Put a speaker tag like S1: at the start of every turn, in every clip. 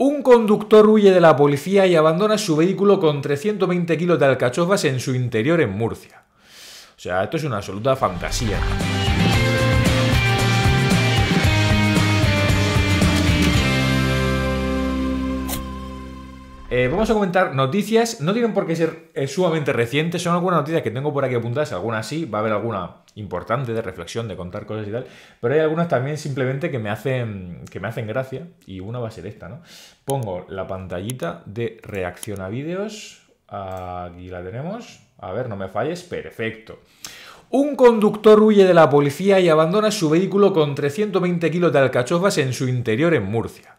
S1: Un conductor huye de la policía y abandona su vehículo con 320 kilos de alcachofas en su interior en Murcia. O sea, esto es una absoluta fantasía. Eh, vamos a comentar noticias, no tienen por qué ser eh, sumamente recientes, son algunas noticias que tengo por aquí apuntadas, algunas sí, va a haber alguna importante de reflexión, de contar cosas y tal, pero hay algunas también simplemente que me hacen, que me hacen gracia y una va a ser esta, ¿no? Pongo la pantallita de reacción a vídeos, aquí la tenemos, a ver, no me falles, perfecto. Un conductor huye de la policía y abandona su vehículo con 320 kilos de alcachofas en su interior en Murcia.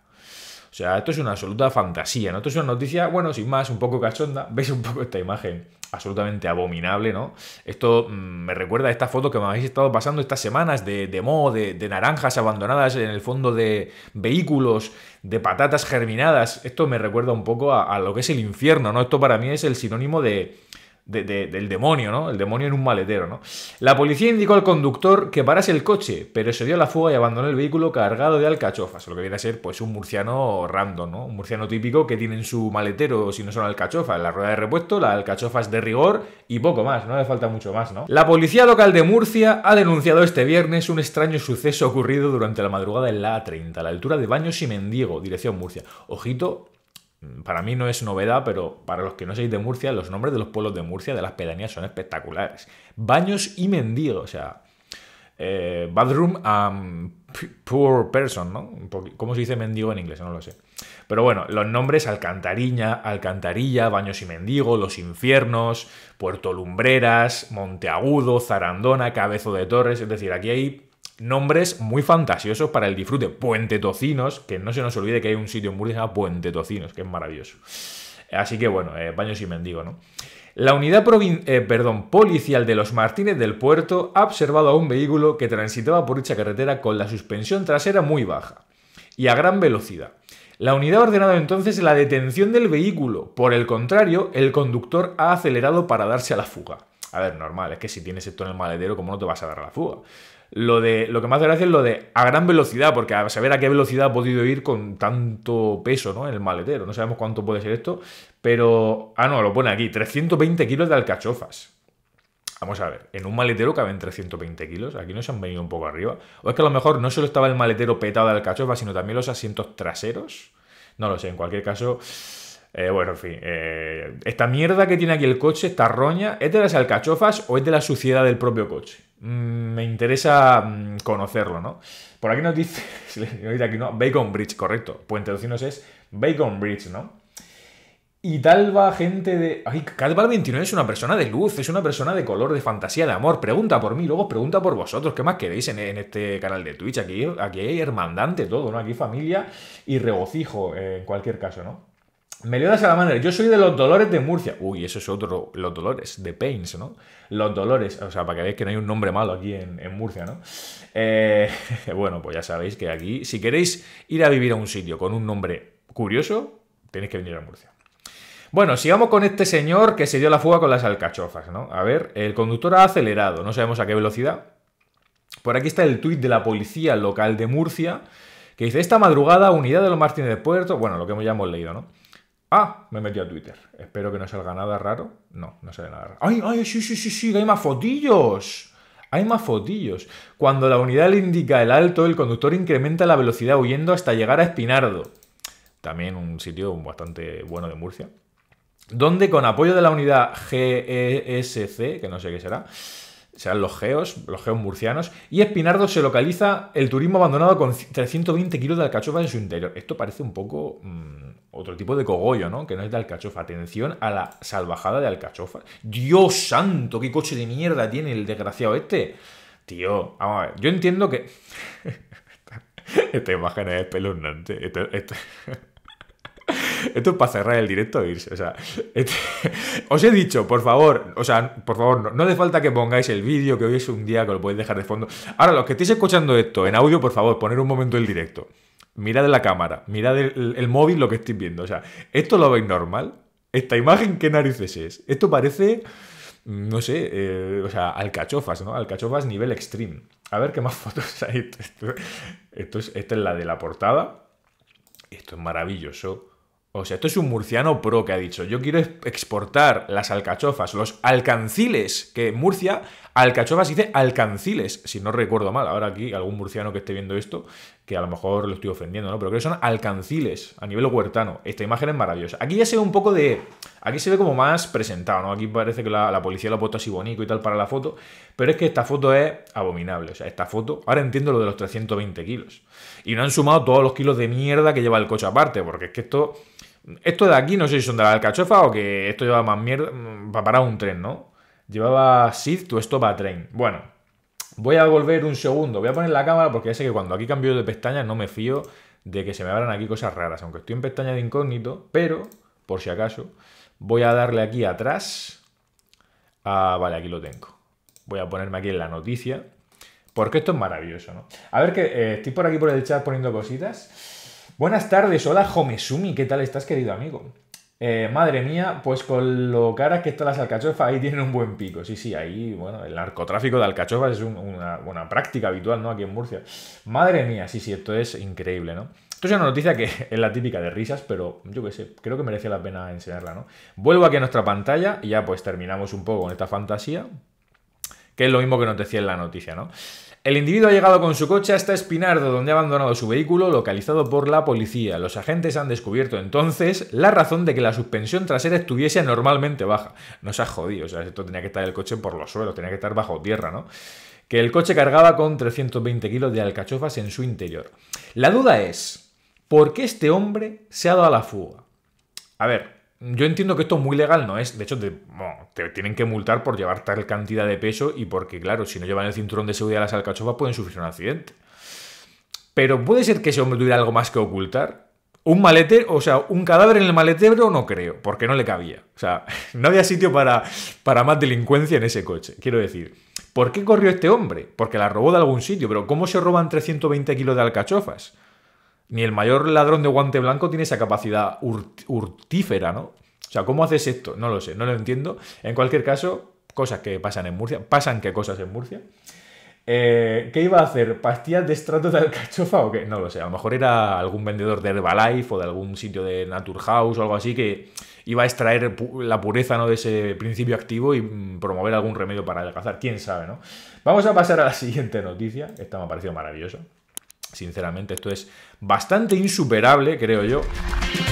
S1: O sea, esto es una absoluta fantasía, ¿no? Esto es una noticia, bueno, sin más, un poco cachonda. Veis un poco esta imagen absolutamente abominable, ¿no? Esto mm, me recuerda a esta foto que me habéis estado pasando estas semanas de, de moho, de, naranjas abandonadas en el fondo de vehículos, de patatas germinadas. Esto me recuerda un poco a lo que es el infierno, ¿no? Esto para mí es el sinónimo de del demonio, ¿no? El demonio en un maletero, ¿no? La policía indicó al conductor que parase el coche, pero se dio a la fuga y abandonó el vehículo cargado de alcachofas, lo que viene a ser pues un murciano random, ¿no? Un murciano típico que tiene en su maletero, si no son alcachofas, la rueda de repuesto, las alcachofas de rigor y poco más, no le falta mucho más, ¿no? La policía local de Murcia ha denunciado este viernes un extraño suceso ocurrido durante la madrugada en la A30, a la altura de Baños y mendigo. dirección Murcia. Ojito Mm, para mí no es novedad, pero para los que no seáis de Murcia, los nombres de los pueblos de Murcia, de las pedanías, son espectaculares. Baños y mendigo, o sea, eh, bathroom and poor person, ¿no? ¿Cómo se dice mendigo en inglés? No lo sé. Pero bueno, los nombres Alcantariña, Alcantarilla, Baños y Mendigo, Los Infiernos, Puerto Lumbreras, Monteagudo, Zarandona, Cabezo de Torres, es decir, aquí hay nombres muy fantasiosos para el disfrute. Puente Tocinos, que no se nos olvide que hay un sitio en Murcia Puente Tocinos, que es maravilloso. Así que bueno, eh, baños y mendigo, ¿no? La unidad eh, policial de los Martínez del Puerto ha observado a un vehículo que transitaba por dicha carretera con la suspensión trasera muy baja y a gran velocidad. La unidad ha ordenado entonces la detención del vehículo. Por el contrario, el conductor ha acelerado para darse a la fuga. A ver, normal, es que si tienes esto en el maletero, ¿cómo no te vas a dar a la fuga? Lo, de, lo que más gracia es lo de a gran velocidad, porque a saber a qué velocidad ha podido ir con tanto peso ¿no? en el maletero. No sabemos cuánto puede ser esto, pero. Ah, no, lo pone aquí: 320 kilos de alcachofas. Vamos a ver, en un maletero caben 320 kilos, aquí no se han venido un poco arriba. O es que a lo mejor no solo estaba el maletero petado de alcachofas, sino también los asientos traseros. No lo sé, en cualquier caso. Eh, bueno, en fin. Eh, esta mierda que tiene aquí el coche, esta roña, ¿es de las alcachofas o es de la suciedad del propio coche? Mm, me interesa mm, conocerlo, ¿no? Por aquí nos dice, aquí no, Bacon Bridge, correcto. Puente traducirnos, es Bacon Bridge, ¿no? Y tal va, gente de. Ay, calval 29 es una persona de luz, es una persona de color, de fantasía, de amor. Pregunta por mí, luego pregunta por vosotros. ¿Qué más queréis en, este canal de Twitch? Aquí, aquí hay hermandante todo, ¿no? Aquí familia y regocijo eh, en cualquier caso, ¿no? Meliodas manera. yo soy de los Dolores de Murcia. Uy, eso es otro, los Dolores, de Pains, ¿no? Los Dolores, o sea, para que veáis que no hay un nombre malo aquí en, Murcia, ¿no? Eh, bueno, pues ya sabéis que aquí, si queréis ir a vivir a un sitio con un nombre curioso, tenéis que venir a Murcia. Bueno, sigamos con este señor que se dio la fuga con las alcachofas, ¿no? A ver, el conductor ha acelerado, no sabemos a qué velocidad. Por aquí está el tuit de la policía local de Murcia, que dice, esta madrugada, unidad de los Martínez de Puerto, bueno, lo que hemos ya hemos leído, ¿no? Ah, me metí a Twitter. Espero que no salga nada raro. No, no sale nada raro. ¡Ay, ay, sí, sí, sí, sí! ¡Hay más fotillos! Hay más fotillos. Cuando la unidad le indica el alto, el conductor incrementa la velocidad huyendo hasta llegar a Espinardo. También un sitio bastante bueno de Murcia. Donde con apoyo de la unidad GESC, que no sé qué será, serán los geos, los geos murcianos, y Espinardo se localiza el turismo abandonado con 320 kilos de alcachofa en su interior. Esto parece un poco mm, otro tipo de cogollo, ¿no? Que no es de alcachofa. Atención a la salvajada de alcachofa. Dios santo, qué coche de mierda tiene el desgraciado este. Tío, vamos a ver, yo entiendo que... Esta imagen es espeluznante. Esto es para cerrar el directo e irse. O sea, este, os he dicho, por favor, o sea, por favor, no, hace falta que pongáis el vídeo, que hoy es un día que lo podéis dejar de fondo. Ahora, los que estéis escuchando esto en audio, por favor, poner un momento el directo. Mirad la cámara, mirad el, móvil lo que estáis viendo. O sea, ¿esto lo veis normal? ¿Esta imagen qué narices es? Esto parece no sé, eh, o sea, alcachofas, ¿no? Alcachofas nivel extreme. A ver qué más fotos hay. es, esta es la de la portada. Esto es maravilloso. O sea, esto es un murciano pro que ha dicho, yo quiero exportar las alcachofas, los alcanciles que Murcia Alcachofas dice alcanciles, si no recuerdo mal. Ahora aquí algún murciano que esté viendo esto, que a lo mejor lo estoy ofendiendo, ¿no? Pero creo que son alcanciles a nivel huertano. Esta imagen es maravillosa. Aquí ya se ve un poco de... Aquí se ve como más presentado, ¿no? Aquí parece que la, la policía lo ha puesto así bonito y tal para la foto. Pero es que esta foto es abominable. O sea, esta foto... Ahora entiendo lo de los 320 kilos. Y no han sumado todos los kilos de mierda que lleva el coche aparte, porque es que esto... Esto de aquí no sé si son de la alcachofa o que esto lleva más mierda mm, para parar un tren, ¿no? Llevaba Sid tu Stop a Train. Bueno, voy a volver un segundo. Voy a poner la cámara porque ya sé que cuando aquí cambio de pestaña no me fío de que se me abran aquí cosas raras. Aunque estoy en pestaña de incógnito, pero, por si acaso, voy a darle aquí atrás. Ah, vale, aquí lo tengo. Voy a ponerme aquí en la noticia. Porque esto es maravilloso, ¿no? A ver que eh, estoy por aquí por el chat poniendo cositas. Buenas tardes, hola Homesumi, ¿qué tal estás, querido amigo? Eh, madre mía, pues con lo caras que están las alcachofas, ahí tienen un buen pico. Sí, sí, ahí, bueno, el narcotráfico de alcachofas es una, buena práctica habitual, ¿no? Aquí en Murcia. Madre mía, sí, sí, esto es increíble, ¿no? Esto es una noticia que es la típica de risas, pero yo qué sé, creo que merece la pena enseñarla, ¿no? Vuelvo aquí a nuestra pantalla y ya pues terminamos un poco con esta fantasía, que es lo mismo que nos decía en la noticia, ¿no? El individuo ha llegado con su coche hasta Espinardo, donde ha abandonado su vehículo, localizado por la policía. Los agentes han descubierto entonces la razón de que la suspensión trasera estuviese normalmente baja. No se ha jodido, o sea, esto tenía que estar el coche por los suelos, tenía que estar bajo tierra, ¿no? Que el coche cargaba con 320 kilos de alcachofas en su interior. La duda es, ¿por qué este hombre se ha dado a la fuga? A ver, yo entiendo que esto es muy legal no es. De hecho, te, tienen que multar por llevar tal cantidad de peso y porque, claro, si no llevan el cinturón de seguridad las alcachofas pueden sufrir un accidente. Pero puede ser que ese hombre tuviera algo más que ocultar. Un malete, o sea, un cadáver en el maletero no creo, porque no le cabía. O sea, no había sitio para, para más delincuencia en ese coche. Quiero decir, ¿por qué corrió este hombre? Porque la robó de algún sitio, pero ¿cómo se roban 320 kilos de alcachofas? Ni el mayor ladrón de guante blanco tiene esa capacidad hurtífera, urtífera, ¿no? O sea, ¿cómo haces esto? No lo sé, no lo entiendo. En cualquier caso, cosas que pasan en Murcia. ¿Pasan qué cosas en Murcia? Eh, ¿Qué iba a hacer? ¿Pastillas de estrato de alcachofa o qué? No lo sé. A lo mejor era algún vendedor de Herbalife o de algún sitio de Naturhaus o algo así que iba a extraer la pureza ¿no? de ese principio activo y mm, promover algún remedio para adelgazar. ¿Quién sabe, no? Vamos a pasar a la siguiente noticia. Esta me ha parecido maravillosa. Sinceramente, esto es bastante insuperable, creo yo.